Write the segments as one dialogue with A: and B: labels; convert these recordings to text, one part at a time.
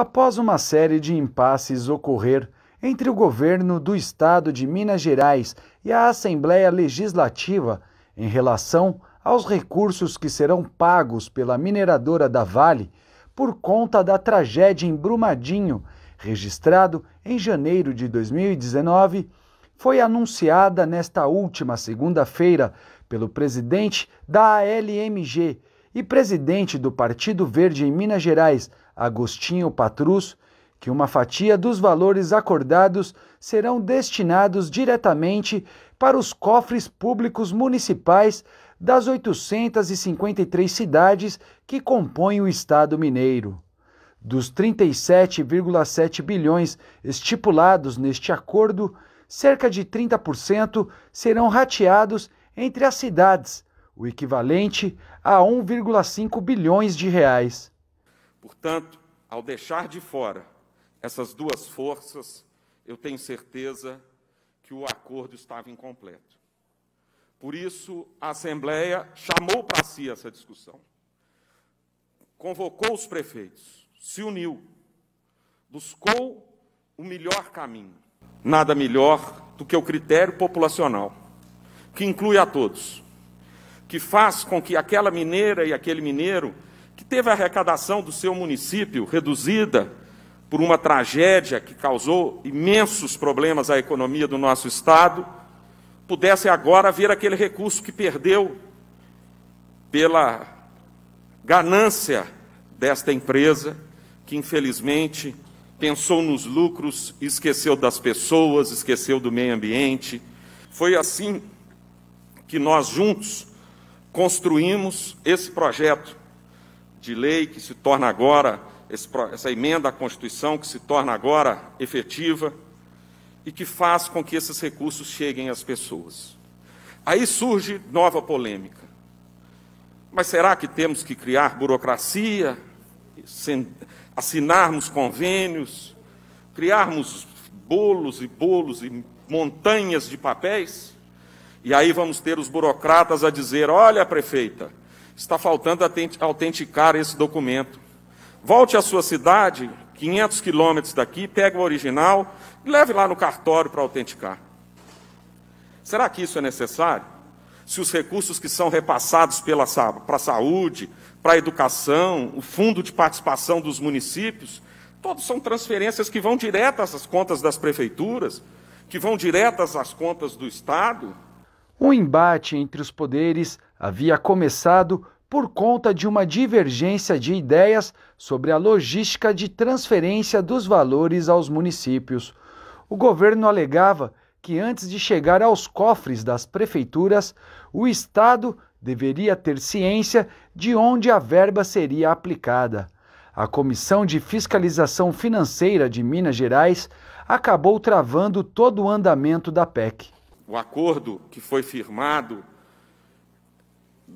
A: após uma série de impasses ocorrer entre o governo do estado de Minas Gerais e a Assembleia Legislativa em relação aos recursos que serão pagos pela mineradora da Vale por conta da tragédia em Brumadinho, registrado em janeiro de 2019, foi anunciada nesta última segunda-feira pelo presidente da ALMG e presidente do Partido Verde em Minas Gerais, Agostinho Patrus, que uma fatia dos valores acordados serão destinados diretamente para os cofres públicos municipais das 853 cidades que compõem o Estado mineiro. Dos 37,7 bilhões estipulados neste acordo, cerca de 30% serão rateados entre as cidades, o equivalente a 1,5 bilhões de reais.
B: Portanto, ao deixar de fora essas duas forças, eu tenho certeza que o acordo estava incompleto. Por isso, a Assembleia chamou para si essa discussão, convocou os prefeitos, se uniu, buscou o melhor caminho. Nada melhor do que o critério populacional, que inclui a todos, que faz com que aquela mineira e aquele mineiro que teve a arrecadação do seu município reduzida por uma tragédia que causou imensos problemas à economia do nosso Estado, pudesse agora ver aquele recurso que perdeu pela ganância desta empresa, que infelizmente pensou nos lucros, esqueceu das pessoas, esqueceu do meio ambiente. Foi assim que nós juntos construímos esse projeto de lei que se torna agora, essa emenda à Constituição que se torna agora efetiva e que faz com que esses recursos cheguem às pessoas. Aí surge nova polêmica. Mas será que temos que criar burocracia, assinarmos convênios, criarmos bolos e bolos e montanhas de papéis? E aí vamos ter os burocratas a dizer: olha, prefeita, Está faltando autenticar esse documento. Volte à sua cidade, 500 quilômetros daqui, pegue o original e leve lá no cartório para autenticar. Será que isso é necessário? Se os recursos que são repassados pela, para a saúde, para a educação, o fundo de participação dos municípios, todos são transferências que vão diretas às contas das prefeituras, que vão diretas às contas do Estado.
A: Um embate entre os poderes havia começado por conta de uma divergência de ideias sobre a logística de transferência dos valores aos municípios. O governo alegava que antes de chegar aos cofres das prefeituras, o Estado deveria ter ciência de onde a verba seria aplicada. A Comissão de Fiscalização Financeira de Minas Gerais acabou travando todo o andamento da PEC.
B: O acordo que foi firmado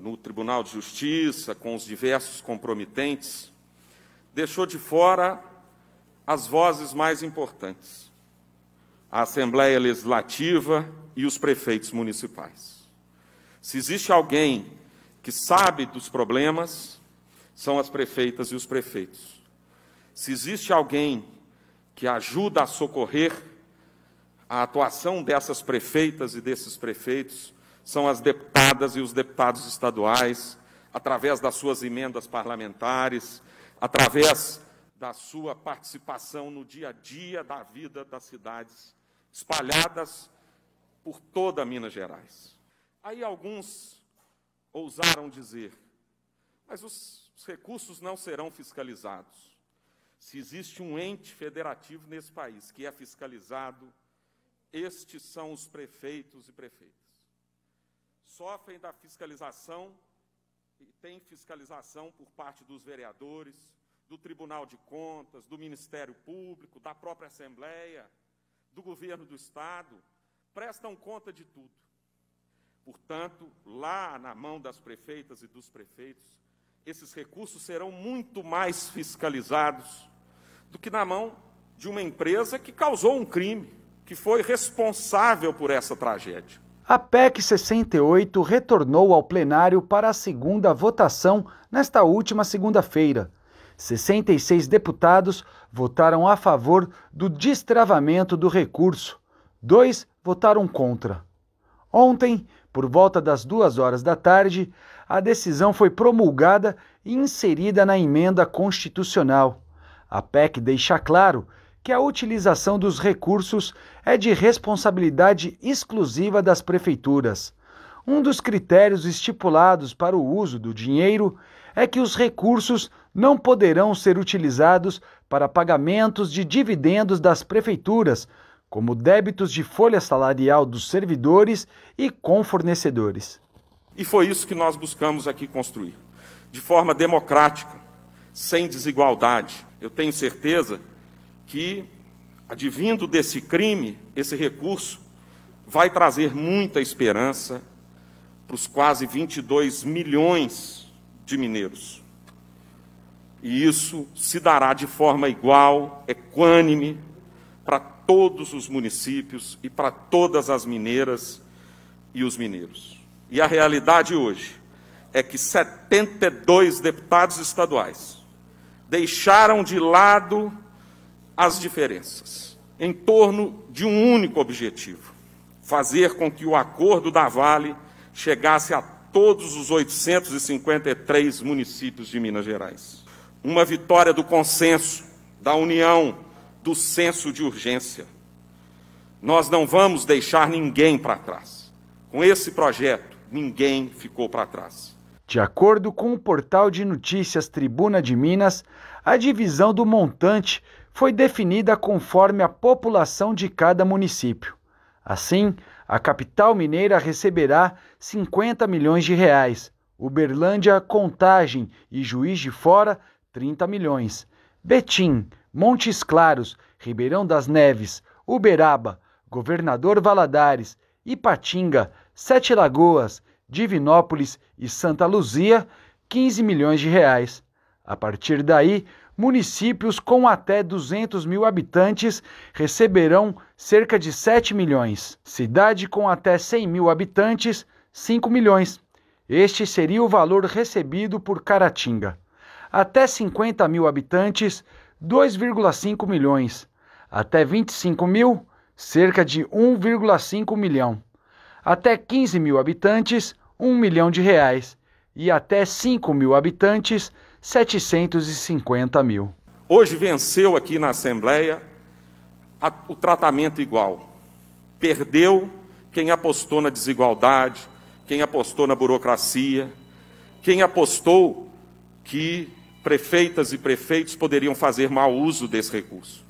B: no Tribunal de Justiça, com os diversos compromitentes, deixou de fora as vozes mais importantes: a Assembleia Legislativa e os prefeitos municipais. Se existe alguém que sabe dos problemas, são as prefeitas e os prefeitos. Se existe alguém que ajuda a socorrer a atuação dessas prefeitas e desses prefeitos, são as deputadas e os deputados estaduais, através das suas emendas parlamentares, através da sua participação no dia a dia da vida das cidades, espalhadas por toda Minas Gerais. Aí alguns ousaram dizer, mas os recursos não serão fiscalizados. Se existe um ente federativo nesse país que é fiscalizado, estes são os prefeitos e prefeitas sofrem da fiscalização e têm fiscalização por parte dos vereadores, do Tribunal de Contas, do Ministério Público, da própria Assembleia, do governo do Estado, prestam conta de tudo. Portanto, lá na mão das prefeitas e dos prefeitos, esses recursos serão muito mais fiscalizados do que na mão de uma empresa que causou um crime, que foi responsável por essa tragédia.
A: A PEC 68 retornou ao plenário para a segunda votação nesta última segunda-feira. 66 deputados votaram a favor do destravamento do recurso, dois votaram contra. Ontem, por volta das duas horas da tarde, a decisão foi promulgada e inserida na emenda constitucional. A PEC deixa claro que a utilização dos recursos é de responsabilidade exclusiva das prefeituras. Um dos critérios estipulados para o uso do dinheiro é que os recursos não poderão ser utilizados para pagamentos de dividendos das prefeituras, como débitos de folha salarial dos servidores e com fornecedores.
B: E foi isso que nós buscamos aqui construir, de forma democrática, sem desigualdade. Eu tenho certeza que, advindo desse crime, esse recurso, vai trazer muita esperança para os quase 22 milhões de mineiros. E isso se dará de forma igual, equânime, para todos os municípios e para todas as mineiras e os mineiros. E a realidade hoje é que 72 deputados estaduais deixaram de lado as diferenças em torno de um único objetivo: fazer com que o acordo da Vale chegasse a todos os 853 municípios de Minas Gerais. Uma vitória do consenso, da união, do senso de urgência. Nós não vamos deixar ninguém para trás. Com esse projeto, ninguém ficou para trás.
A: De acordo com o portal de notícias Tribuna de Minas, a divisão do montante foi definida conforme a população de cada município. Assim, a capital mineira receberá 50 milhões de reais, Uberlândia, Contagem e Juiz de Fora, 30 milhões. Betim, Montes Claros, Ribeirão das Neves, Uberaba, Governador Valadares, Ipatinga, Sete Lagoas, Divinópolis e Santa Luzia, 15 milhões de reais. A partir daí, municípios com até 200 mil habitantes receberão cerca de 7 milhões. Cidade com até 100 mil habitantes, 5 milhões. Este seria o valor recebido por Caratinga. Até 50 mil habitantes, 2,5 milhões. Até 25 mil, cerca de 1,5 milhão. Até 15 mil habitantes, 1 milhão de reais. E até 5 mil habitantes, 750 mil.
B: Hoje venceu aqui na Assembleia a, o tratamento igual. Perdeu quem apostou na desigualdade, quem apostou na burocracia, quem apostou que prefeitas e prefeitos poderiam fazer mau uso desse recurso.